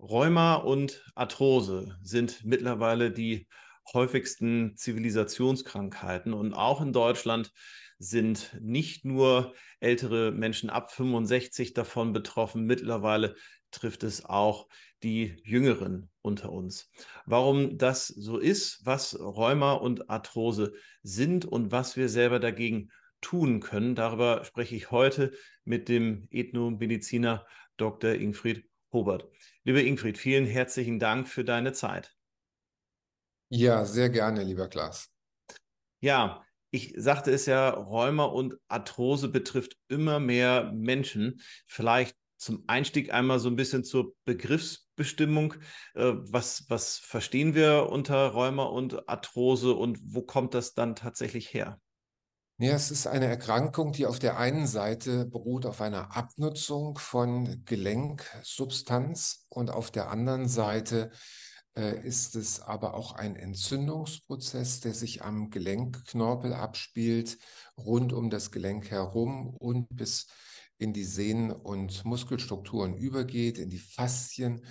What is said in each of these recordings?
Rheuma und Arthrose sind mittlerweile die häufigsten Zivilisationskrankheiten. Und auch in Deutschland sind nicht nur ältere Menschen ab 65 davon betroffen, mittlerweile trifft es auch die Jüngeren unter uns. Warum das so ist, was Rheuma und Arthrose sind und was wir selber dagegen tun können, darüber spreche ich heute mit dem Ethnomediziner Dr. Ingfried Hobert. Lieber Ingrid, vielen herzlichen Dank für deine Zeit. Ja, sehr gerne, lieber Klaas. Ja, ich sagte es ja, Rheuma und Arthrose betrifft immer mehr Menschen. Vielleicht zum Einstieg einmal so ein bisschen zur Begriffsbestimmung. Äh, was, was verstehen wir unter Rheuma und Arthrose und wo kommt das dann tatsächlich her? Ja, ne, es ist eine Erkrankung, die auf der einen Seite beruht auf einer Abnutzung von Gelenksubstanz und auf der anderen Seite äh, ist es aber auch ein Entzündungsprozess, der sich am Gelenkknorpel abspielt, rund um das Gelenk herum und bis in die Sehnen- und Muskelstrukturen übergeht, in die Faszien.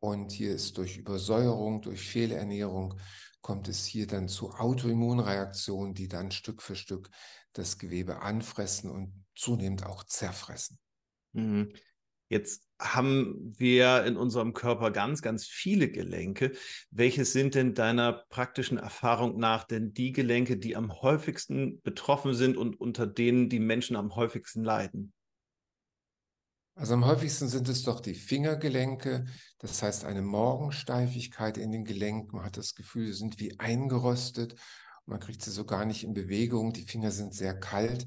Und hier ist durch Übersäuerung, durch Fehlernährung, kommt es hier dann zu Autoimmunreaktionen, die dann Stück für Stück das Gewebe anfressen und zunehmend auch zerfressen. Mhm. Jetzt haben wir in unserem Körper ganz, ganz viele Gelenke. Welches sind denn deiner praktischen Erfahrung nach denn die Gelenke, die am häufigsten betroffen sind und unter denen die Menschen am häufigsten leiden? Also am häufigsten sind es doch die Fingergelenke, das heißt eine Morgensteifigkeit in den Gelenken. Man hat das Gefühl, sie sind wie eingerostet. Man kriegt sie so gar nicht in Bewegung. Die Finger sind sehr kalt.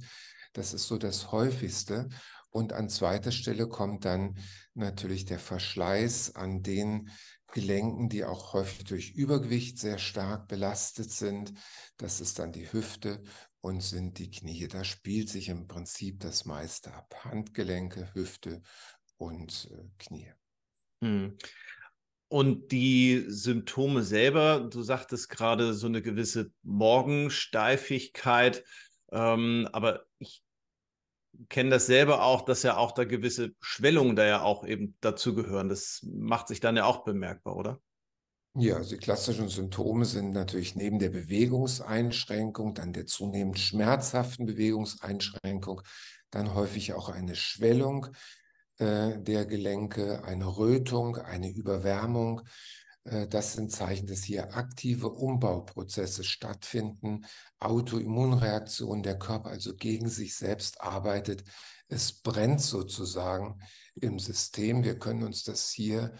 Das ist so das häufigste. Und an zweiter Stelle kommt dann natürlich der Verschleiß an den Gelenken, die auch häufig durch Übergewicht sehr stark belastet sind. Das ist dann die Hüfte, und sind die Knie. Da spielt sich im Prinzip das meiste ab. Handgelenke, Hüfte und äh, Knie. Mhm. Und die Symptome selber, du sagtest gerade so eine gewisse Morgensteifigkeit, ähm, aber ich kenne das selber auch, dass ja auch da gewisse Schwellungen da ja auch eben dazu gehören. Das macht sich dann ja auch bemerkbar, oder? Ja, also die klassischen Symptome sind natürlich neben der Bewegungseinschränkung, dann der zunehmend schmerzhaften Bewegungseinschränkung, dann häufig auch eine Schwellung äh, der Gelenke, eine Rötung, eine Überwärmung. Äh, das sind Zeichen, dass hier aktive Umbauprozesse stattfinden, Autoimmunreaktionen, der Körper also gegen sich selbst arbeitet. Es brennt sozusagen im System. Wir können uns das hier äh,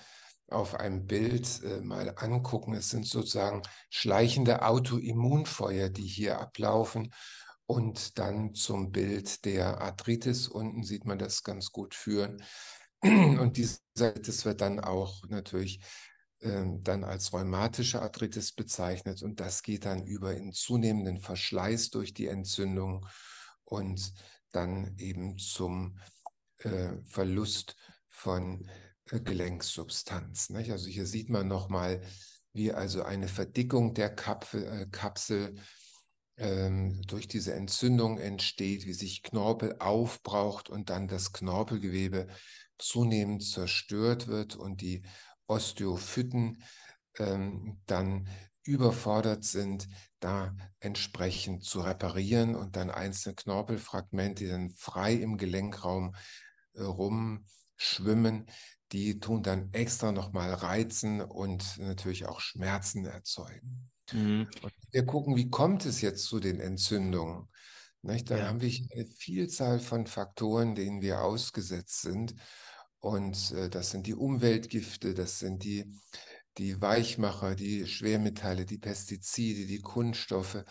auf einem Bild äh, mal angucken. Es sind sozusagen schleichende Autoimmunfeuer, die hier ablaufen. Und dann zum Bild der Arthritis unten sieht man das ganz gut führen. Und diese Arthritis wird dann auch natürlich ähm, dann als rheumatische Arthritis bezeichnet. Und das geht dann über in zunehmenden Verschleiß durch die Entzündung und dann eben zum äh, Verlust von äh, Gelenksubstanz. Nicht? Also hier sieht man nochmal, wie also eine Verdickung der Kapsel, äh, Kapsel ähm, durch diese Entzündung entsteht, wie sich Knorpel aufbraucht und dann das Knorpelgewebe zunehmend zerstört wird und die Osteophyten ähm, dann überfordert sind, da entsprechend zu reparieren und dann einzelne Knorpelfragmente, die dann frei im Gelenkraum äh, rumschwimmen, die tun dann extra nochmal reizen und natürlich auch Schmerzen erzeugen. Mhm. wir gucken, wie kommt es jetzt zu den Entzündungen? Nicht? Da ja. haben wir eine Vielzahl von Faktoren, denen wir ausgesetzt sind. Und äh, das sind die Umweltgifte, das sind die, die Weichmacher, die Schwermetalle, die Pestizide, die Kunststoffe.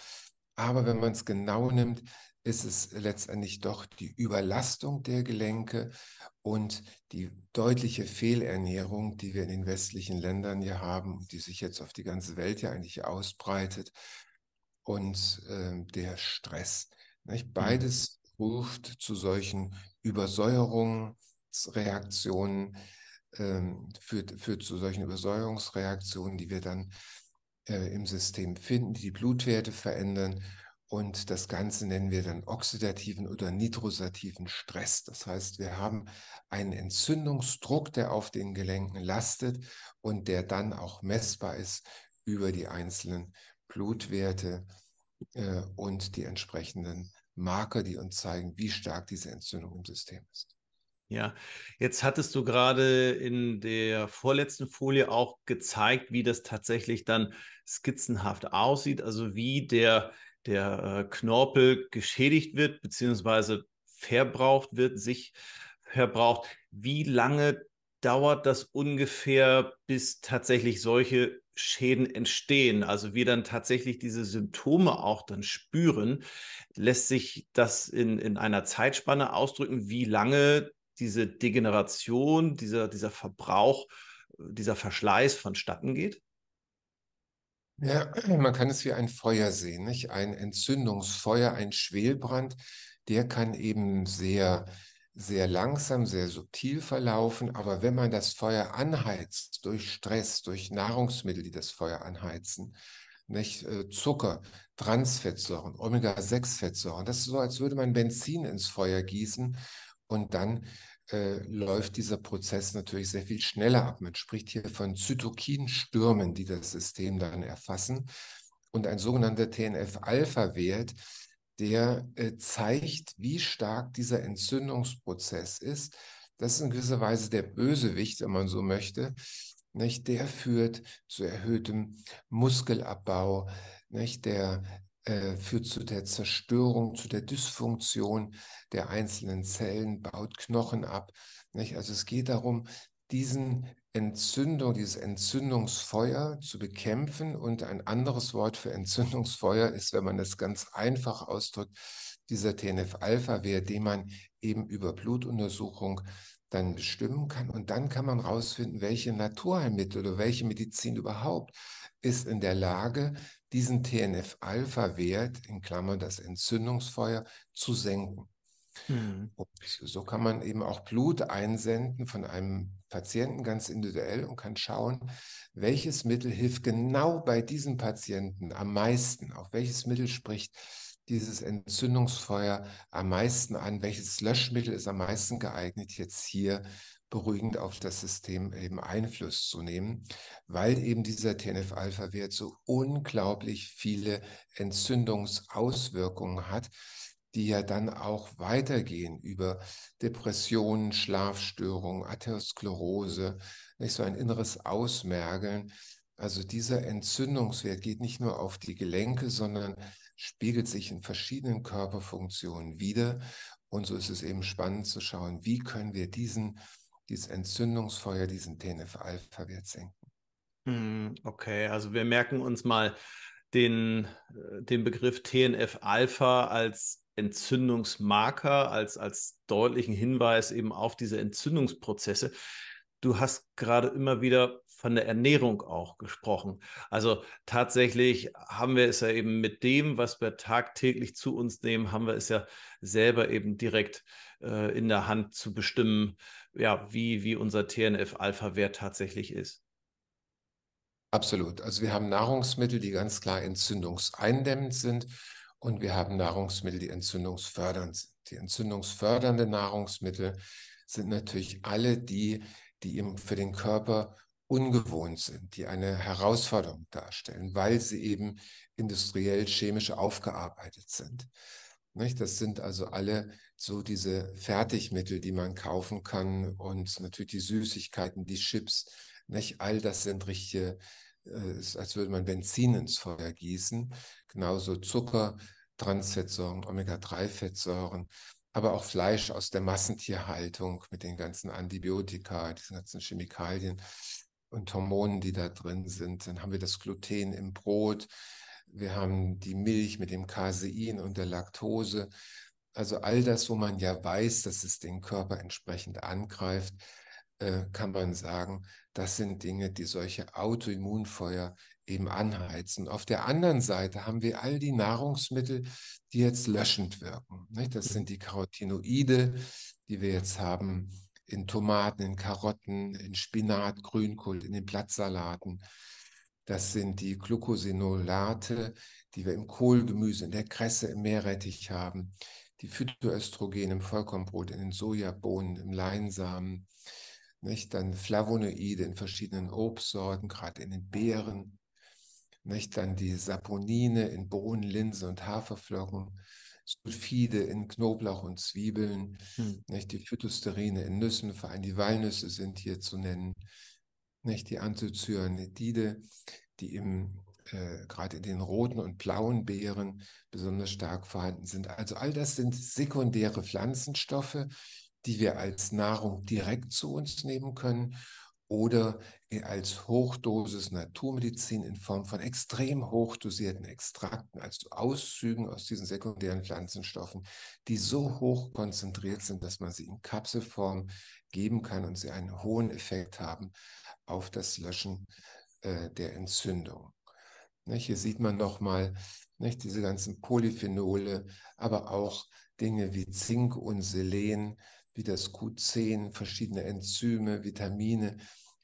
Aber wenn man es genau nimmt, ist es letztendlich doch die Überlastung der Gelenke und die deutliche Fehlernährung, die wir in den westlichen Ländern hier haben die sich jetzt auf die ganze Welt ja eigentlich ausbreitet und äh, der Stress. Nicht? Mhm. Beides ruft zu solchen Übersäuerungsreaktionen, ähm, führt, führt zu solchen Übersäuerungsreaktionen, die wir dann äh, im System finden, die, die Blutwerte verändern und das Ganze nennen wir dann oxidativen oder nitrosativen Stress. Das heißt, wir haben einen Entzündungsdruck, der auf den Gelenken lastet und der dann auch messbar ist über die einzelnen Blutwerte äh, und die entsprechenden Marker, die uns zeigen, wie stark diese Entzündung im System ist. Ja, jetzt hattest du gerade in der vorletzten Folie auch gezeigt, wie das tatsächlich dann skizzenhaft aussieht, also wie der der äh, Knorpel geschädigt wird, beziehungsweise verbraucht wird, sich verbraucht. Wie lange dauert das ungefähr, bis tatsächlich solche Schäden entstehen? Also wir dann tatsächlich diese Symptome auch dann spüren. Lässt sich das in, in einer Zeitspanne ausdrücken, wie lange diese Degeneration, dieser, dieser Verbrauch, dieser Verschleiß vonstatten geht? Ja, man kann es wie ein Feuer sehen, nicht? Ein Entzündungsfeuer, ein Schwelbrand, der kann eben sehr, sehr langsam, sehr subtil verlaufen. Aber wenn man das Feuer anheizt durch Stress, durch Nahrungsmittel, die das Feuer anheizen, nicht? Äh, Zucker, Transfettsäuren, Omega-6-Fettsäuren, das ist so, als würde man Benzin ins Feuer gießen und dann äh, läuft dieser Prozess natürlich sehr viel schneller ab. Man spricht hier von Zytokinstürmen, die das System dann erfassen. Und ein sogenannter TNF-Alpha-Wert, der äh, zeigt, wie stark dieser Entzündungsprozess ist. Das ist in gewisser Weise der Bösewicht, wenn man so möchte. Nicht? Der führt zu erhöhtem Muskelabbau, nicht? Der äh, führt zu der Zerstörung, zu der Dysfunktion der einzelnen Zellen, baut Knochen ab. Nicht? Also es geht darum, diesen Entzündung, dieses Entzündungsfeuer zu bekämpfen. Und ein anderes Wort für Entzündungsfeuer ist, wenn man das ganz einfach ausdrückt, dieser TNF-Alpha-Wert, den man eben über Blutuntersuchung dann bestimmen kann. Und dann kann man herausfinden, welche Naturheilmittel oder welche Medizin überhaupt ist in der Lage, diesen TNF-Alpha-Wert, in Klammern das Entzündungsfeuer, zu senken. Mhm. so kann man eben auch Blut einsenden von einem Patienten ganz individuell und kann schauen, welches Mittel hilft genau bei diesem Patienten am meisten, auf welches Mittel spricht dieses Entzündungsfeuer am meisten an, welches Löschmittel ist am meisten geeignet, jetzt hier beruhigend auf das System eben Einfluss zu nehmen, weil eben dieser TNF-Alpha-Wert so unglaublich viele Entzündungsauswirkungen hat, die ja dann auch weitergehen über Depressionen, Schlafstörungen, Atherosklerose, nicht so ein inneres Ausmergeln. Also dieser Entzündungswert geht nicht nur auf die Gelenke, sondern spiegelt sich in verschiedenen Körperfunktionen wider. Und so ist es eben spannend zu schauen, wie können wir diesen dieses Entzündungsfeuer, diesen TNF-Alpha-Wert senken. Hm, okay, also wir merken uns mal den, äh, den Begriff TNF-Alpha als Entzündungsmarker, als, als deutlichen Hinweis eben auf diese Entzündungsprozesse. Du hast gerade immer wieder von der Ernährung auch gesprochen. Also tatsächlich haben wir es ja eben mit dem, was wir tagtäglich zu uns nehmen, haben wir es ja selber eben direkt äh, in der Hand zu bestimmen, ja, wie, wie unser TNF-Alpha-Wert tatsächlich ist. Absolut. Also wir haben Nahrungsmittel, die ganz klar entzündungseindämmend sind und wir haben Nahrungsmittel, die entzündungsfördernd sind. Die entzündungsfördernden Nahrungsmittel sind natürlich alle die, die eben für den Körper ungewohnt sind, die eine Herausforderung darstellen, weil sie eben industriell chemisch aufgearbeitet sind. Nicht? Das sind also alle so diese Fertigmittel, die man kaufen kann und natürlich die Süßigkeiten, die Chips. Nicht? All das sind richtige, äh, als würde man Benzin ins Feuer gießen. Genauso Zucker, Transfettsäuren, Omega-3-Fettsäuren, aber auch Fleisch aus der Massentierhaltung mit den ganzen Antibiotika, diesen ganzen Chemikalien und Hormonen, die da drin sind. Dann haben wir das Gluten im Brot, wir haben die Milch mit dem Casein und der Laktose. Also all das, wo man ja weiß, dass es den Körper entsprechend angreift, äh, kann man sagen, das sind Dinge, die solche Autoimmunfeuer eben anheizen. Auf der anderen Seite haben wir all die Nahrungsmittel, die jetzt löschend wirken. Nicht? Das sind die Carotinoide, die wir jetzt haben in Tomaten, in Karotten, in Spinat, Grünkohl, in den Blattsalaten das sind die Glucosinolate, die wir im Kohlgemüse, in der Kresse, im Meerrettich haben, die Phytoöstrogene im Vollkornbrot, in den Sojabohnen, im Leinsamen, nicht? dann Flavonoide in verschiedenen Obstsorten, gerade in den Beeren, nicht? dann die Saponine in Bohnen, Linsen und Haferflocken, Sulfide in Knoblauch und Zwiebeln, hm. nicht? die Phytosterine in Nüssen, vor allem die Walnüsse sind hier zu nennen nicht die Anthocyanidide, die im äh, gerade in den roten und blauen Beeren besonders stark vorhanden sind. Also all das sind sekundäre Pflanzenstoffe, die wir als Nahrung direkt zu uns nehmen können oder äh, als Hochdosis Naturmedizin in Form von extrem hochdosierten Extrakten, also Auszügen aus diesen sekundären Pflanzenstoffen, die so hoch konzentriert sind, dass man sie in Kapselform geben kann und sie einen hohen Effekt haben auf das Löschen äh, der Entzündung. Nicht? Hier sieht man nochmal diese ganzen Polyphenole, aber auch Dinge wie Zink und Selen, wie das Q10, verschiedene Enzyme, Vitamine.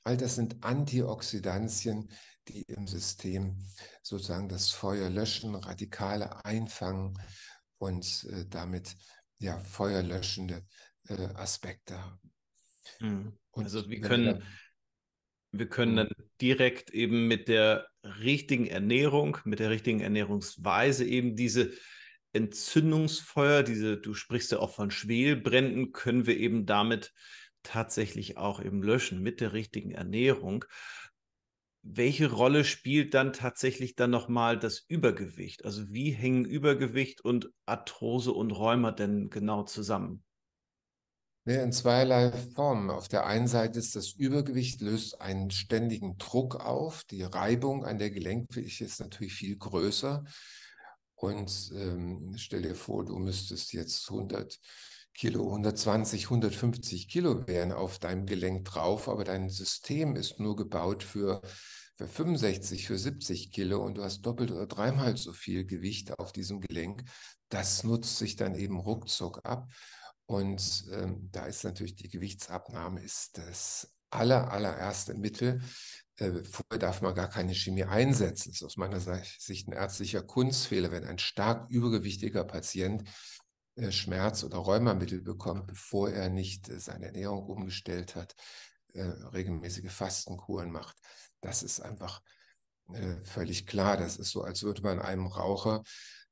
All das sind Antioxidantien, die im System sozusagen das Feuer löschen, Radikale einfangen und äh, damit ja feuerlöschende äh, Aspekte haben. Hm. also wir können, wir können mhm. dann direkt eben mit der richtigen Ernährung, mit der richtigen Ernährungsweise eben diese Entzündungsfeuer, diese, du sprichst ja auch von Schwelbränden, können wir eben damit tatsächlich auch eben löschen mit der richtigen Ernährung. Welche Rolle spielt dann tatsächlich dann nochmal das Übergewicht? Also wie hängen Übergewicht und Arthrose und Rheuma denn genau zusammen? Ne, in zweierlei Formen. Auf der einen Seite ist das Übergewicht löst einen ständigen Druck auf. Die Reibung an der Gelenkfläche ist natürlich viel größer. Und ähm, stell dir vor, du müsstest jetzt 100 Kilo, 120, 150 Kilo wären auf deinem Gelenk drauf, aber dein System ist nur gebaut für, für 65, für 70 Kilo und du hast doppelt oder dreimal so viel Gewicht auf diesem Gelenk. Das nutzt sich dann eben ruckzuck ab. Und ähm, da ist natürlich die Gewichtsabnahme ist das aller, allererste Mittel. Äh, vorher darf man gar keine Chemie einsetzen. Das ist aus meiner Sicht ein ärztlicher Kunstfehler, wenn ein stark übergewichtiger Patient äh, Schmerz- oder Rheumamittel bekommt, bevor er nicht äh, seine Ernährung umgestellt hat, äh, regelmäßige Fastenkuren macht. Das ist einfach äh, völlig klar. Das ist so, als würde man einem Raucher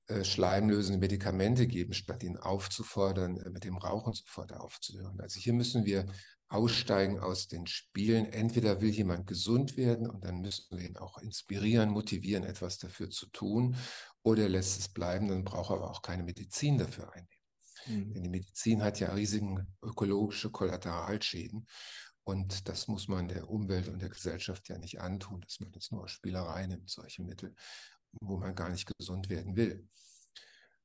äh, schleimlösende Medikamente geben, statt ihn aufzufordern, äh, mit dem Rauchen sofort aufzuhören. Also hier müssen wir aussteigen aus den Spielen. Entweder will jemand gesund werden und dann müssen wir ihn auch inspirieren, motivieren, etwas dafür zu tun, oder lässt es bleiben, dann braucht er aber auch keine Medizin dafür einnehmen. Mhm. Denn die Medizin hat ja riesigen ökologische Kollateralschäden. Und das muss man der Umwelt und der Gesellschaft ja nicht antun, dass man jetzt nur Spielereien nimmt, solche Mittel wo man gar nicht gesund werden will.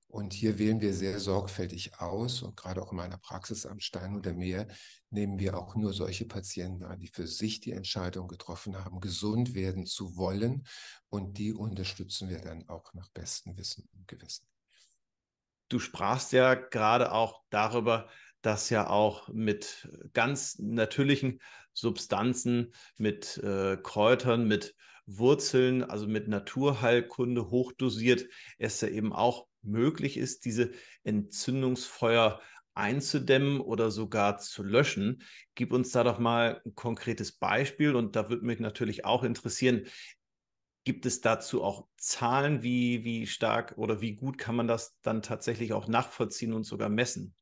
Und hier wählen wir sehr sorgfältig aus und gerade auch in meiner Praxis am Stein oder Meer nehmen wir auch nur solche Patienten an, die für sich die Entscheidung getroffen haben, gesund werden zu wollen und die unterstützen wir dann auch nach bestem Wissen und Gewissen. Du sprachst ja gerade auch darüber, dass ja auch mit ganz natürlichen Substanzen, mit äh, Kräutern, mit Wurzeln, also mit Naturheilkunde hochdosiert, es ja eben auch möglich ist, diese Entzündungsfeuer einzudämmen oder sogar zu löschen. Gib uns da doch mal ein konkretes Beispiel und da würde mich natürlich auch interessieren, gibt es dazu auch Zahlen, wie, wie stark oder wie gut kann man das dann tatsächlich auch nachvollziehen und sogar messen?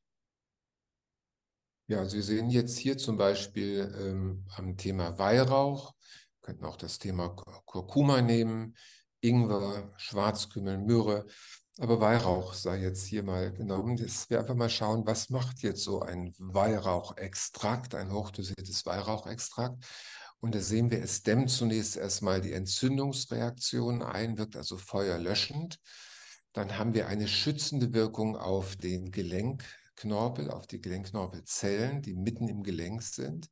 Ja, Sie sehen jetzt hier zum Beispiel ähm, am Thema Weihrauch könnten auch das Thema Kurkuma nehmen, Ingwer, Schwarzkümmel, Myrrhe, aber Weihrauch sei jetzt hier mal genommen, dass wir einfach mal schauen, was macht jetzt so ein Weihrauchextrakt, ein hochdosiertes Weihrauchextrakt. Und da sehen wir, es dämmt zunächst erstmal die Entzündungsreaktion ein, wirkt also feuerlöschend. Dann haben wir eine schützende Wirkung auf den Gelenkknorpel, auf die Gelenkknorpelzellen, die mitten im Gelenk sind.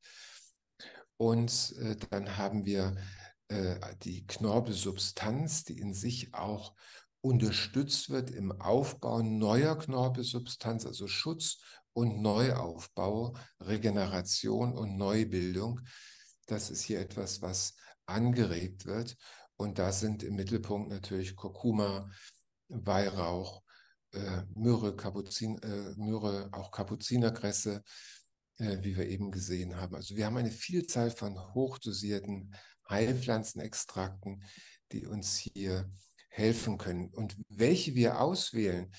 Und äh, dann haben wir äh, die Knorpelsubstanz, die in sich auch unterstützt wird im Aufbau neuer Knorpelsubstanz, also Schutz und Neuaufbau, Regeneration und Neubildung. Das ist hier etwas, was angeregt wird. Und da sind im Mittelpunkt natürlich Kurkuma, Weihrauch, äh, Myrrhe, Kapuzin, äh, Myrrhe, auch Kapuzinerkresse, äh, wie wir eben gesehen haben. Also wir haben eine Vielzahl von hochdosierten Heilpflanzenextrakten, die uns hier helfen können. Und welche wir auswählen,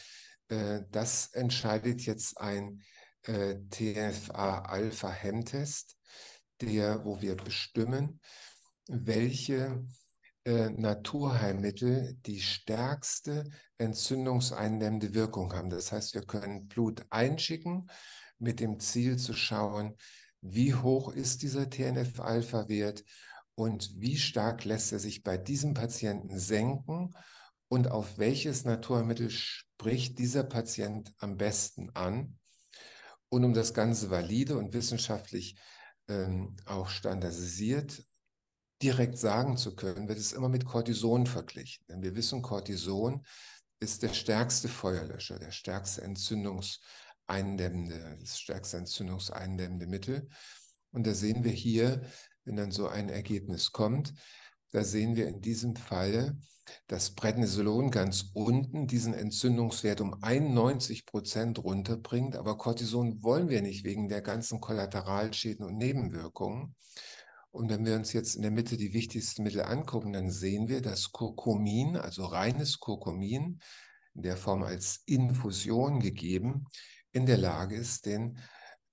äh, das entscheidet jetzt ein äh, TFA-Alpha-Hemtest, wo wir bestimmen, welche äh, Naturheilmittel die stärkste entzündungseindämmende Wirkung haben. Das heißt, wir können Blut einschicken mit dem Ziel zu schauen, wie hoch ist dieser TNF-Alpha-Wert und wie stark lässt er sich bei diesem Patienten senken und auf welches Naturmittel spricht dieser Patient am besten an. Und um das Ganze valide und wissenschaftlich ähm, auch standardisiert direkt sagen zu können, wird es immer mit Cortison verglichen. Denn wir wissen, Cortison ist der stärkste Feuerlöscher, der stärkste entzündungseindämmende, das stärkste entzündungseindämmende Mittel. Und da sehen wir hier, wenn dann so ein Ergebnis kommt, da sehen wir in diesem Fall, dass Prednisolon ganz unten diesen Entzündungswert um 91 Prozent runterbringt. Aber Cortison wollen wir nicht wegen der ganzen Kollateralschäden und Nebenwirkungen. Und wenn wir uns jetzt in der Mitte die wichtigsten Mittel angucken, dann sehen wir, dass Kurkumin, also reines Kurkumin, in der Form als Infusion gegeben, in der Lage ist, den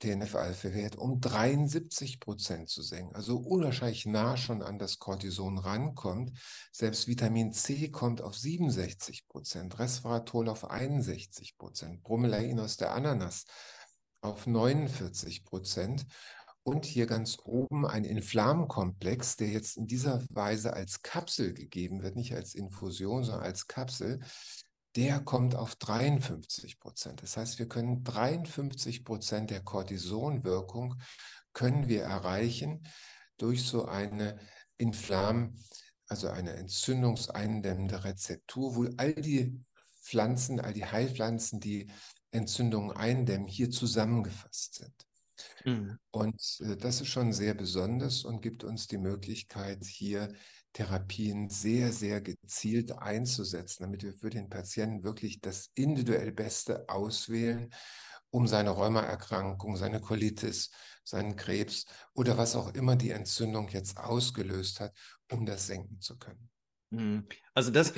TNF-Alpha-Wert um 73 Prozent zu senken. Also unwahrscheinlich nah schon an das Cortison rankommt. Selbst Vitamin C kommt auf 67 Prozent, Resveratrol auf 61 Prozent, Bromelain aus der Ananas auf 49 Prozent und hier ganz oben ein Inflammenkomplex, der jetzt in dieser Weise als Kapsel gegeben wird, nicht als Infusion, sondern als Kapsel, der kommt auf 53 Prozent. Das heißt, wir können 53 Prozent der Cortisonwirkung können wir erreichen durch so eine Inflam, also eine entzündungseindämmende Rezeptur, wo all die Pflanzen, all die Heilpflanzen, die Entzündungen eindämmen, hier zusammengefasst sind. Mhm. Und äh, das ist schon sehr besonders und gibt uns die Möglichkeit, hier Therapien sehr, sehr gezielt einzusetzen, damit wir für den Patienten wirklich das individuell Beste auswählen, um seine Rheumaerkrankung, seine Colitis, seinen Krebs oder was auch immer die Entzündung jetzt ausgelöst hat, um das senken zu können. Mhm. Also das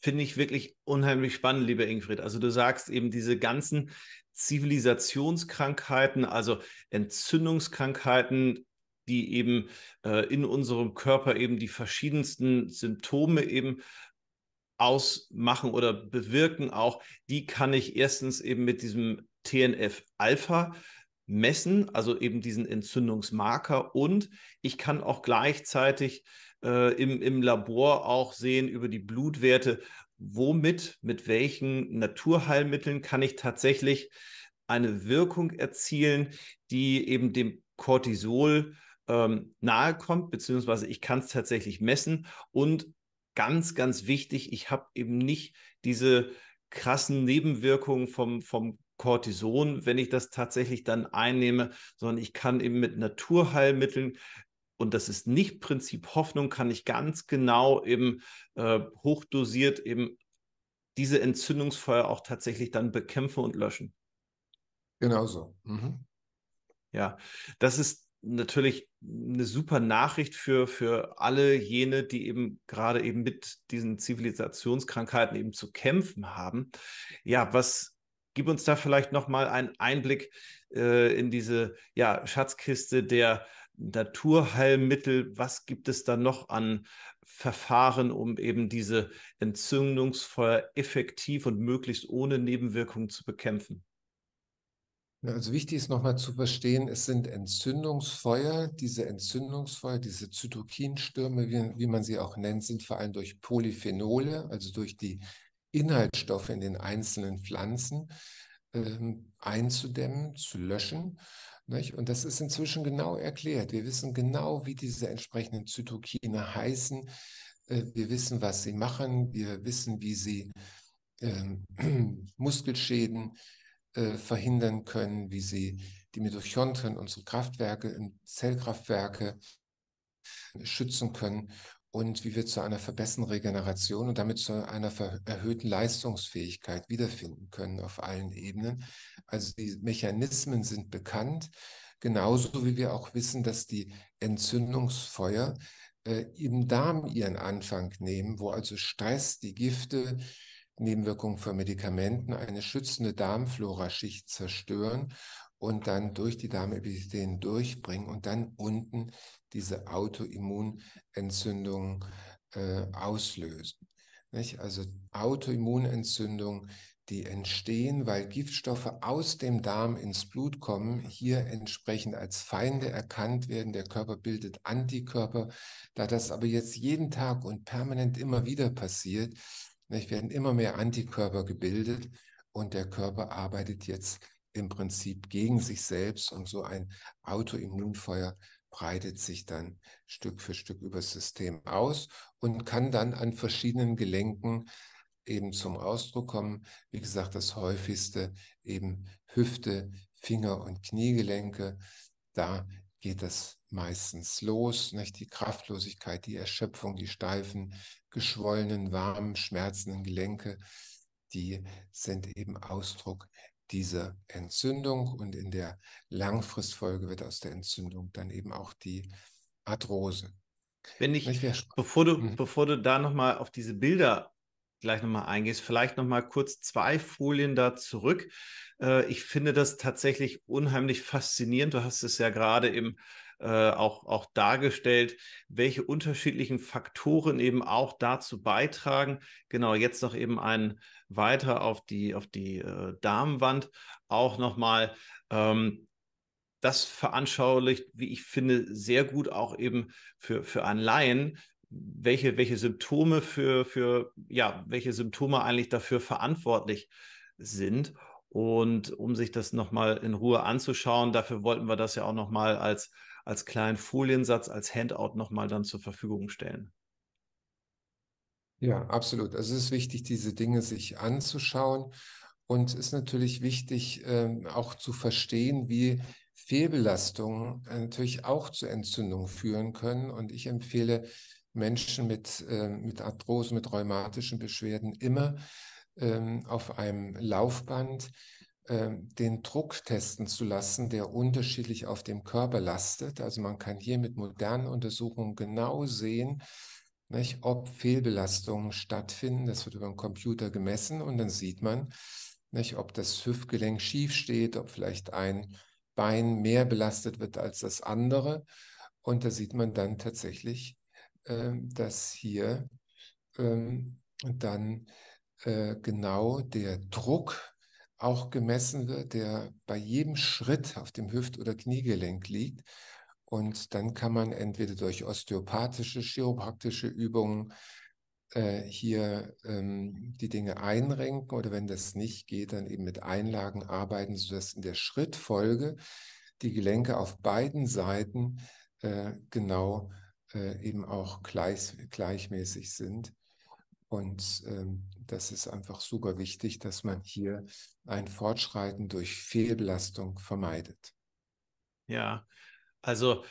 finde ich wirklich unheimlich spannend, lieber Ingrid. Also du sagst eben diese ganzen Zivilisationskrankheiten, also Entzündungskrankheiten, die eben äh, in unserem Körper eben die verschiedensten Symptome eben ausmachen oder bewirken auch, die kann ich erstens eben mit diesem TNF-Alpha messen, also eben diesen Entzündungsmarker und ich kann auch gleichzeitig äh, im, im Labor auch sehen über die Blutwerte, womit, mit welchen Naturheilmitteln kann ich tatsächlich eine Wirkung erzielen, die eben dem Cortisol ähm, nahe kommt, beziehungsweise ich kann es tatsächlich messen. Und ganz, ganz wichtig, ich habe eben nicht diese krassen Nebenwirkungen vom, vom Cortison, wenn ich das tatsächlich dann einnehme, sondern ich kann eben mit Naturheilmitteln und das ist nicht Prinzip Hoffnung, kann ich ganz genau eben äh, hochdosiert eben diese Entzündungsfeuer auch tatsächlich dann bekämpfen und löschen. Genauso. Mhm. Ja, das ist natürlich eine super Nachricht für, für alle jene, die eben gerade eben mit diesen Zivilisationskrankheiten eben zu kämpfen haben. Ja, was gib uns da vielleicht nochmal einen Einblick äh, in diese ja, Schatzkiste der Naturheilmittel, was gibt es da noch an Verfahren, um eben diese Entzündungsfeuer effektiv und möglichst ohne Nebenwirkungen zu bekämpfen? Also wichtig ist nochmal zu verstehen, es sind Entzündungsfeuer. Diese Entzündungsfeuer, diese Zytokinstürme, wie, wie man sie auch nennt, sind vor allem durch Polyphenole, also durch die Inhaltsstoffe in den einzelnen Pflanzen ähm, einzudämmen, zu löschen. Nicht? Und das ist inzwischen genau erklärt. Wir wissen genau, wie diese entsprechenden Zytokine heißen. Äh, wir wissen, was sie machen. Wir wissen, wie sie ähm, Muskelschäden äh, verhindern können, wie sie die Mitochondrien, unsere Kraftwerke, Zellkraftwerke äh, schützen können und wie wir zu einer verbesserten Regeneration und damit zu einer erhöhten Leistungsfähigkeit wiederfinden können auf allen Ebenen. Also die Mechanismen sind bekannt, genauso wie wir auch wissen, dass die Entzündungsfeuer äh, im Darm ihren Anfang nehmen, wo also Stress, die Gifte, Nebenwirkungen von Medikamenten eine schützende Darmfloraschicht zerstören und dann durch die Darmepithelien durchbringen und dann unten diese Autoimmunentzündung äh, auslösen. Nicht? Also Autoimmunentzündung, die entstehen, weil Giftstoffe aus dem Darm ins Blut kommen, hier entsprechend als Feinde erkannt werden. Der Körper bildet Antikörper. Da das aber jetzt jeden Tag und permanent immer wieder passiert, nicht, werden immer mehr Antikörper gebildet und der Körper arbeitet jetzt im Prinzip gegen sich selbst und so ein Autoimmunfeuer breitet sich dann Stück für Stück über das System aus und kann dann an verschiedenen Gelenken eben zum Ausdruck kommen. Wie gesagt, das häufigste eben Hüfte, Finger- und Kniegelenke. Da geht das meistens los, nicht? die Kraftlosigkeit, die Erschöpfung, die steifen, geschwollenen, warmen, schmerzenden Gelenke, die sind eben Ausdruck diese Entzündung und in der Langfristfolge wird aus der Entzündung dann eben auch die Arthrose. Wenn ich, ich bevor du, mhm. bevor du da nochmal auf diese Bilder gleich nochmal eingehst, vielleicht nochmal kurz zwei Folien da zurück. Äh, ich finde das tatsächlich unheimlich faszinierend. Du hast es ja gerade eben äh, auch, auch dargestellt, welche unterschiedlichen Faktoren eben auch dazu beitragen. Genau, jetzt noch eben ein weiter auf die, auf die äh, Damenwand auch nochmal. Ähm, das veranschaulicht, wie ich finde, sehr gut auch eben für, für einen Laien, welche, welche Symptome für, für, ja, welche Symptome eigentlich dafür verantwortlich sind. Und um sich das nochmal in Ruhe anzuschauen, dafür wollten wir das ja auch nochmal als, als kleinen Foliensatz, als Handout nochmal dann zur Verfügung stellen. Ja, absolut. Also es ist wichtig, diese Dinge sich anzuschauen. Und es ist natürlich wichtig, äh, auch zu verstehen, wie Fehlbelastungen äh, natürlich auch zu Entzündungen führen können. Und ich empfehle Menschen mit, äh, mit Arthrose, mit rheumatischen Beschwerden immer ähm, auf einem Laufband ähm, den Druck testen zu lassen, der unterschiedlich auf dem Körper lastet. Also man kann hier mit modernen Untersuchungen genau sehen, nicht, ob Fehlbelastungen stattfinden. Das wird über den Computer gemessen und dann sieht man, nicht, ob das Hüftgelenk schief steht, ob vielleicht ein Bein mehr belastet wird als das andere. Und da sieht man dann tatsächlich, äh, dass hier ähm, dann äh, genau der Druck auch gemessen wird, der bei jedem Schritt auf dem Hüft- oder Kniegelenk liegt. Und dann kann man entweder durch osteopathische, chiropraktische Übungen äh, hier ähm, die Dinge einrenken oder wenn das nicht geht, dann eben mit Einlagen arbeiten, sodass in der Schrittfolge die Gelenke auf beiden Seiten äh, genau äh, eben auch gleich, gleichmäßig sind. Und ähm, das ist einfach super wichtig, dass man hier ein Fortschreiten durch Fehlbelastung vermeidet. Ja, also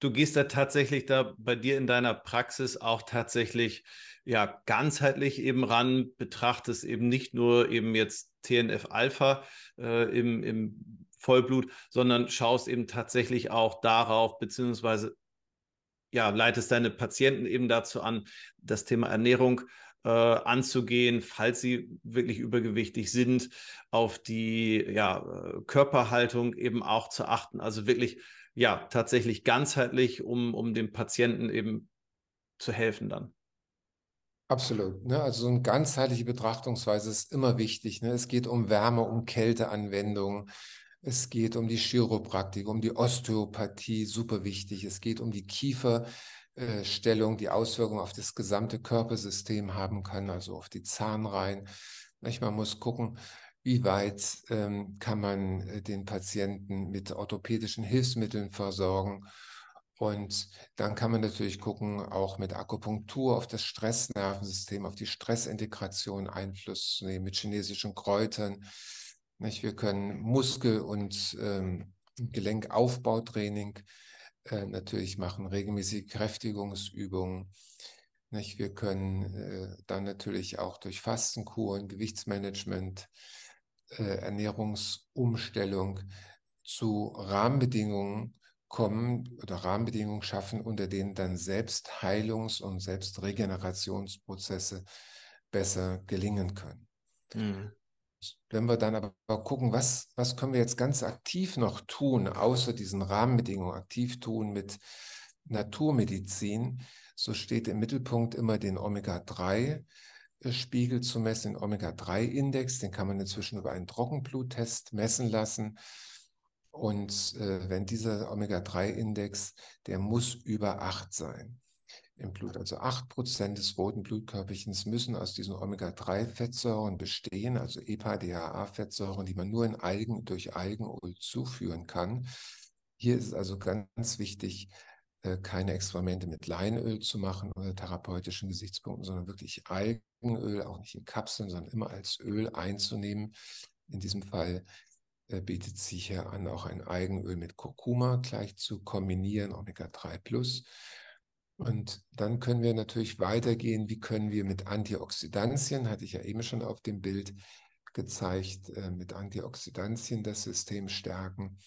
du gehst da tatsächlich da bei dir in deiner Praxis auch tatsächlich ja ganzheitlich eben ran, betrachtest eben nicht nur eben jetzt TNF-Alpha äh, im, im Vollblut, sondern schaust eben tatsächlich auch darauf, beziehungsweise ja, leitest deine Patienten eben dazu an, das Thema Ernährung äh, anzugehen, falls sie wirklich übergewichtig sind, auf die ja, äh, Körperhaltung eben auch zu achten. Also wirklich ja, tatsächlich ganzheitlich, um, um dem Patienten eben zu helfen dann. Absolut. Ne? Also so eine ganzheitliche Betrachtungsweise ist immer wichtig. Ne? Es geht um Wärme, um Kälteanwendungen. Es geht um die Chiropraktik, um die Osteopathie, super wichtig. Es geht um die Kieferstellung, äh, die Auswirkungen auf das gesamte Körpersystem haben kann, also auf die Zahnreihen. Man muss gucken, wie weit ähm, kann man äh, den Patienten mit orthopädischen Hilfsmitteln versorgen. Und dann kann man natürlich gucken, auch mit Akupunktur auf das Stressnervensystem, auf die Stressintegration Einfluss zu nehmen, mit chinesischen Kräutern. Nicht? Wir können Muskel- und ähm, Gelenkaufbautraining äh, natürlich machen, regelmäßige Kräftigungsübungen. Nicht? Wir können äh, dann natürlich auch durch Fastenkuren, Gewichtsmanagement äh, Ernährungsumstellung zu Rahmenbedingungen kommen oder Rahmenbedingungen schaffen, unter denen dann Selbstheilungs- und Selbstregenerationsprozesse besser gelingen können. Mhm. Wenn wir dann aber gucken, was, was können wir jetzt ganz aktiv noch tun, außer diesen Rahmenbedingungen aktiv tun mit Naturmedizin, so steht im Mittelpunkt immer den Omega-3 äh, Spiegel zu messen, den Omega-3-Index. Den kann man inzwischen über einen Trockenbluttest messen lassen. Und äh, wenn dieser Omega-3-Index, der muss über 8 sein im Blut. Also 8% des roten Blutkörperchens müssen aus diesen Omega-3-Fettsäuren bestehen, also EPA-DHA-Fettsäuren, die man nur in Algen durch Algenöl zuführen kann. Hier ist es also ganz wichtig, äh, keine Experimente mit Leinöl zu machen oder therapeutischen Gesichtspunkten, sondern wirklich Algenöl, auch nicht in Kapseln, sondern immer als Öl einzunehmen. In diesem Fall äh, bietet sich hier an, auch ein Algenöl mit Kurkuma gleich zu kombinieren, Omega-3 Und dann können wir natürlich weitergehen, wie können wir mit Antioxidantien, hatte ich ja eben schon auf dem Bild gezeigt, äh, mit Antioxidantien das System stärken.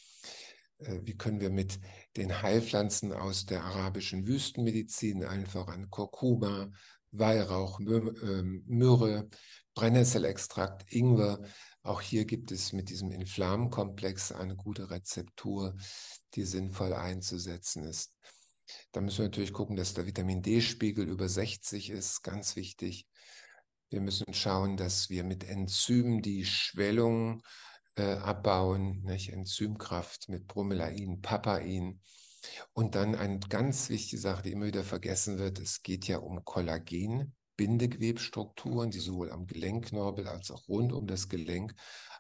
Äh, wie können wir mit den Heilpflanzen aus der arabischen Wüstenmedizin, allen voran Kurkuma, Weihrauch, ähm, Myrrhe, Brennnesselextrakt, Ingwer. Auch hier gibt es mit diesem Inflamkomplex eine gute Rezeptur, die sinnvoll einzusetzen ist. Da müssen wir natürlich gucken, dass der Vitamin D-Spiegel über 60 ist, ganz wichtig. Wir müssen schauen, dass wir mit Enzymen die Schwellung äh, abbauen, nicht? Enzymkraft mit Bromelain, Papain. Und dann eine ganz wichtige Sache, die immer wieder vergessen wird, es geht ja um Kollagen, Bindegewebstrukturen, die sowohl am Gelenkknorpel als auch rund um das Gelenk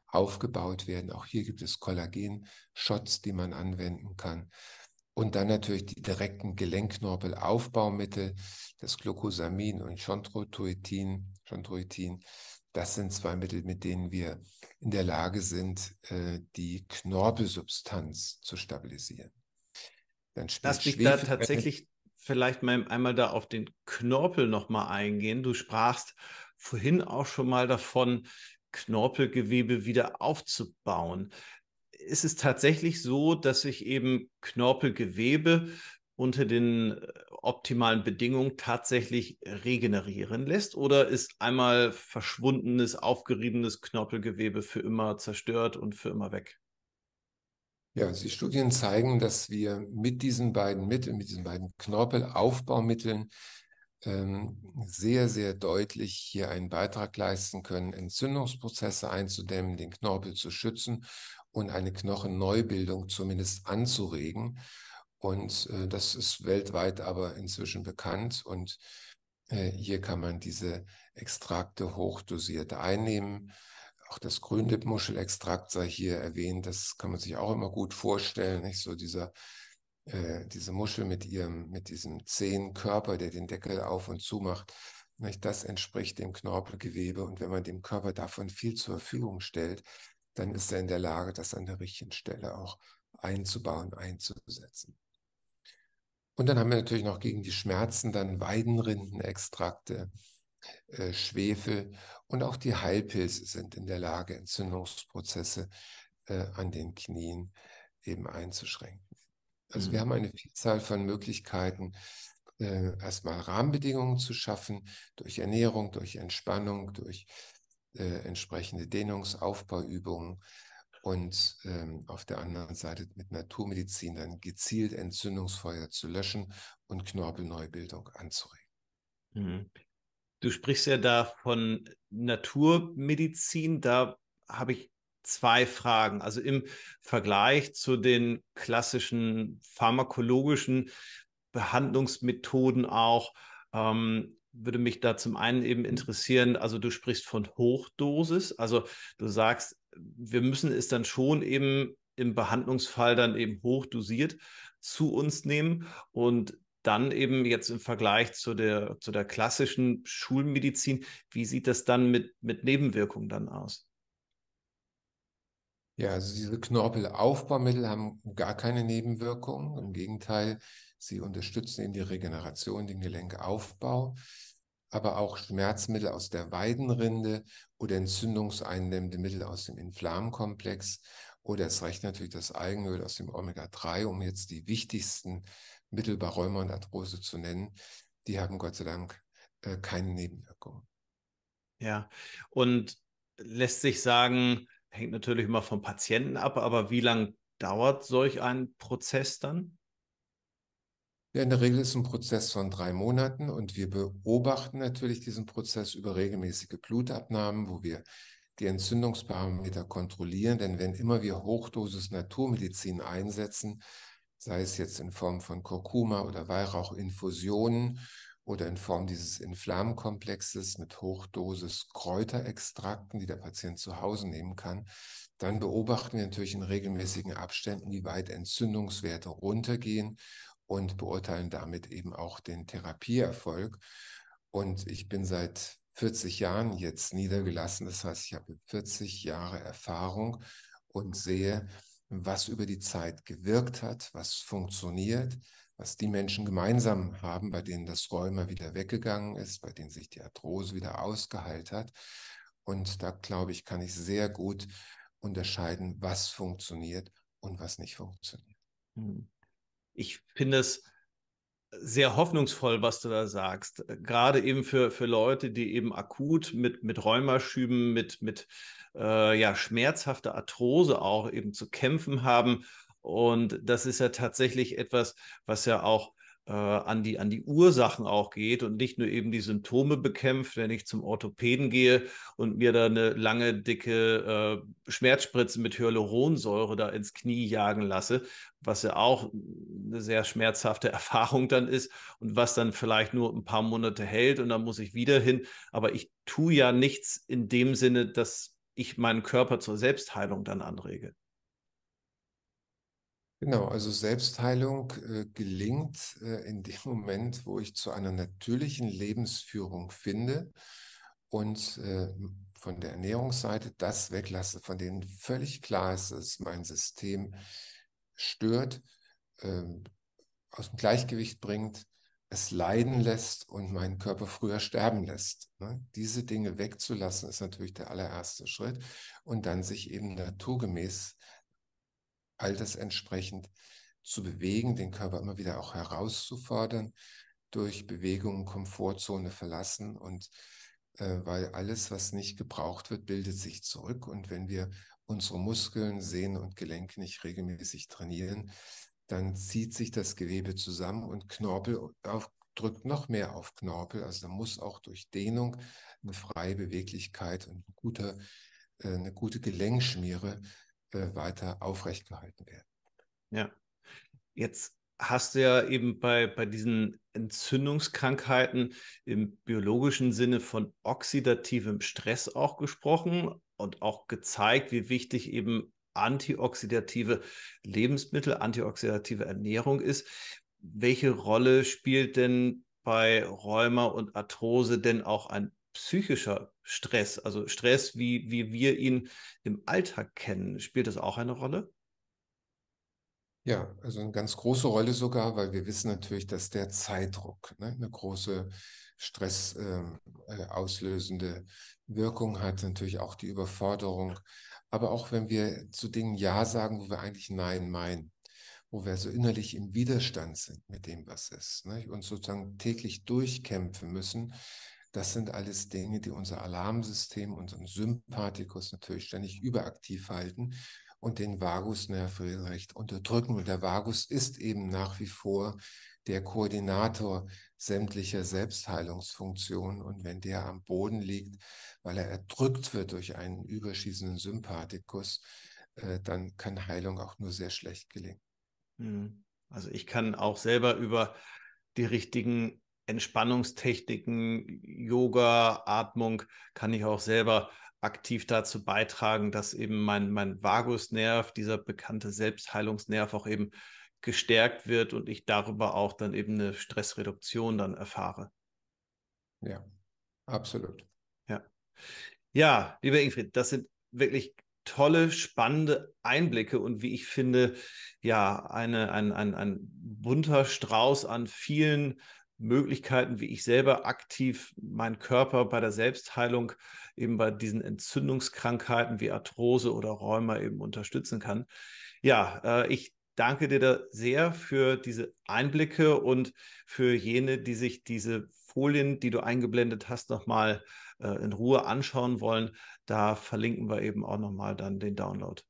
aufgebaut werden. Auch hier gibt es Kollagen-Shots, die man anwenden kann. Und dann natürlich die direkten Gelenkknorpelaufbaumittel, das Glucosamin und Chondroitin, Chondroitin das sind zwei Mittel, mit denen wir in der Lage sind, äh, die Knorpelsubstanz zu stabilisieren. Dann Lass mich da tatsächlich vielleicht mal einmal da auf den Knorpel nochmal eingehen. Du sprachst vorhin auch schon mal davon, Knorpelgewebe wieder aufzubauen. Ist es tatsächlich so, dass sich eben Knorpelgewebe unter den äh, optimalen Bedingungen tatsächlich regenerieren lässt? Oder ist einmal verschwundenes, aufgeriebenes Knorpelgewebe für immer zerstört und für immer weg? Ja, also die Studien zeigen, dass wir mit diesen beiden Mitteln, mit diesen beiden Knorpelaufbaumitteln ähm, sehr, sehr deutlich hier einen Beitrag leisten können, Entzündungsprozesse einzudämmen, den Knorpel zu schützen und eine Knochenneubildung zumindest anzuregen. Und äh, das ist weltweit aber inzwischen bekannt. Und äh, hier kann man diese Extrakte hochdosiert einnehmen. Auch das Grünlippmuschelextrakt sei hier erwähnt. Das kann man sich auch immer gut vorstellen. Nicht so dieser äh, diese Muschel mit ihrem, mit diesem Zehenkörper, der den Deckel auf und zu macht, nicht? das entspricht dem Knorpelgewebe. Und wenn man dem Körper davon viel zur Verfügung stellt, dann ist er in der Lage, das an der richtigen Stelle auch einzubauen, einzusetzen. Und dann haben wir natürlich noch gegen die Schmerzen dann Weidenrindenextrakte, äh, Schwefel und auch die Heilpilze sind in der Lage, Entzündungsprozesse äh, an den Knien eben einzuschränken. Also mhm. wir haben eine Vielzahl von Möglichkeiten, äh, erstmal Rahmenbedingungen zu schaffen, durch Ernährung, durch Entspannung, durch entsprechende Dehnungsaufbauübungen. Äh, und ähm, auf der anderen Seite mit Naturmedizin dann gezielt Entzündungsfeuer zu löschen und Knorpelneubildung anzuregen. Mhm. Du sprichst ja da von Naturmedizin, da habe ich zwei Fragen. Also im Vergleich zu den klassischen pharmakologischen Behandlungsmethoden auch, ähm, würde mich da zum einen eben interessieren, also du sprichst von Hochdosis, also du sagst, wir müssen es dann schon eben im Behandlungsfall dann eben hochdosiert zu uns nehmen und dann eben jetzt im Vergleich zu der, zu der klassischen Schulmedizin, wie sieht das dann mit, mit Nebenwirkungen dann aus? Ja, also diese Knorpelaufbaumittel haben gar keine Nebenwirkungen. Im Gegenteil, sie unterstützen eben die Regeneration, den Gelenkaufbau aber auch Schmerzmittel aus der Weidenrinde oder entzündungseinnehmende Mittel aus dem Inflamkomplex oder es reicht natürlich das Algenöl aus dem Omega-3, um jetzt die wichtigsten Mittel bei Rheuma und Arthrose zu nennen. Die haben Gott sei Dank äh, keine Nebenwirkungen. Ja, und lässt sich sagen, hängt natürlich immer vom Patienten ab, aber wie lange dauert solch ein Prozess dann? der in der Regel ist es ein Prozess von drei Monaten und wir beobachten natürlich diesen Prozess über regelmäßige Blutabnahmen, wo wir die Entzündungsparameter kontrollieren. Denn wenn immer wir Hochdosis Naturmedizin einsetzen, sei es jetzt in Form von Kurkuma oder Weihrauchinfusionen oder in Form dieses Inflamkomplexes mit Hochdosis Kräuterextrakten, die der Patient zu Hause nehmen kann, dann beobachten wir natürlich in regelmäßigen Abständen, wie weit Entzündungswerte runtergehen und beurteilen damit eben auch den Therapieerfolg. Und ich bin seit 40 Jahren jetzt niedergelassen. Das heißt, ich habe 40 Jahre Erfahrung und sehe, was über die Zeit gewirkt hat, was funktioniert, was die Menschen gemeinsam haben, bei denen das Rheuma wieder weggegangen ist, bei denen sich die Arthrose wieder ausgeheilt hat. Und da glaube ich, kann ich sehr gut unterscheiden, was funktioniert und was nicht funktioniert. Mhm ich finde es sehr hoffnungsvoll, was du da sagst. Gerade eben für, für Leute, die eben akut mit, mit Rheumaschüben, mit, mit äh, ja, schmerzhafter Arthrose auch eben zu kämpfen haben. Und das ist ja tatsächlich etwas, was ja auch äh, an, die, an die Ursachen auch geht und nicht nur eben die Symptome bekämpft, wenn ich zum Orthopäden gehe und mir da eine lange, dicke äh, Schmerzspritze mit Hyaluronsäure da ins Knie jagen lasse, was ja auch eine sehr schmerzhafte Erfahrung dann ist und was dann vielleicht nur ein paar Monate hält und dann muss ich wieder hin. Aber ich tue ja nichts in dem Sinne, dass ich meinen Körper zur Selbstheilung dann anrege. Genau, also Selbstheilung äh, gelingt äh, in dem Moment, wo ich zu einer natürlichen Lebensführung finde und äh, von der Ernährungsseite das weglasse, von denen völlig klar ist, dass mein System stört, ähm, aus dem Gleichgewicht bringt, es leiden lässt und meinen Körper früher sterben lässt. Ne? Diese Dinge wegzulassen ist natürlich der allererste Schritt und dann sich eben naturgemäß Alters entsprechend zu bewegen, den Körper immer wieder auch herauszufordern, durch Bewegungen Komfortzone verlassen und äh, weil alles, was nicht gebraucht wird, bildet sich zurück. Und wenn wir unsere Muskeln, Sehnen und Gelenke nicht regelmäßig trainieren, dann zieht sich das Gewebe zusammen und Knorpel auf, drückt noch mehr auf Knorpel. Also da muss auch durch Dehnung eine freie Beweglichkeit und ein guter, äh, eine gute Gelenkschmiere äh, weiter aufrecht gehalten werden. Ja. Jetzt hast du ja eben bei, bei diesen Entzündungskrankheiten im biologischen Sinne von oxidativem Stress auch gesprochen und auch gezeigt, wie wichtig eben antioxidative Lebensmittel, antioxidative Ernährung ist. Welche Rolle spielt denn bei Rheuma und Arthrose denn auch ein psychischer Stress, also Stress, wie, wie wir ihn im Alltag kennen, spielt das auch eine Rolle? Ja, also eine ganz große Rolle sogar, weil wir wissen natürlich, dass der Zeitdruck ne, eine große Stress ähm, äh, auslösende Wirkung hat, natürlich auch die Überforderung. Aber auch wenn wir zu Dingen Ja sagen, wo wir eigentlich Nein meinen, wo wir so innerlich im Widerstand sind mit dem, was ist, ne, und sozusagen täglich durchkämpfen müssen, das sind alles Dinge, die unser Alarmsystem, unseren Sympathikus natürlich ständig überaktiv halten und den Vagusnerv regelrecht unterdrücken. Und der Vagus ist eben nach wie vor der Koordinator sämtlicher Selbstheilungsfunktionen. Und wenn der am Boden liegt, weil er erdrückt wird durch einen überschießenden Sympathikus, äh, dann kann Heilung auch nur sehr schlecht gelingen. Mhm. Also ich kann auch selber über die richtigen Entspannungstechniken, Yoga, Atmung kann ich auch selber aktiv dazu beitragen, dass eben mein, mein Vagusnerv, dieser bekannte Selbstheilungsnerv, auch eben gestärkt wird und ich darüber auch dann eben eine Stressreduktion dann erfahre. Ja, absolut. Ja. Ja, lieber Ingrid, das sind wirklich tolle, spannende Einblicke und wie ich finde, ja, eine, ein, ein, ein bunter Strauß an vielen Möglichkeiten, wie ich selber aktiv meinen Körper bei der Selbstheilung eben bei diesen Entzündungskrankheiten wie Arthrose oder Rheuma eben unterstützen kann. Ja, äh, ich danke dir da sehr für diese Einblicke und für jene, die sich diese Folien, die du eingeblendet hast, nochmal äh, in Ruhe anschauen wollen. Da verlinken wir eben auch nochmal dann den Download.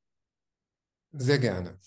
Sehr gerne.